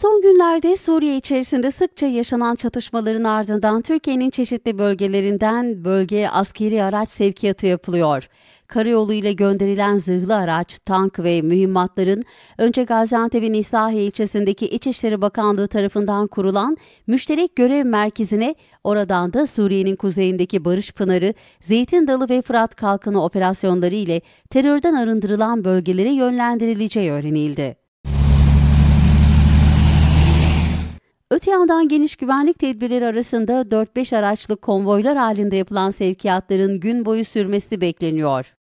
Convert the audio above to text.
Son günlerde Suriye içerisinde sıkça yaşanan çatışmaların ardından Türkiye'nin çeşitli bölgelerinden bölgeye askeri araç sevkiyatı yapılıyor. Karayolu ile gönderilen zırhlı araç, tank ve mühimmatların önce Gaziantep'in İslahiye ilçesindeki İçişleri Bakanlığı tarafından kurulan müşterek görev merkezine oradan da Suriye'nin kuzeyindeki Barış Pınarı, Zeytin Dalı ve Fırat Kalkanı operasyonları ile terörden arındırılan bölgelere yönlendirileceği öğrenildi. Öte yandan geniş güvenlik tedbirleri arasında 4-5 araçlı konvoylar halinde yapılan sevkiyatların gün boyu sürmesi bekleniyor.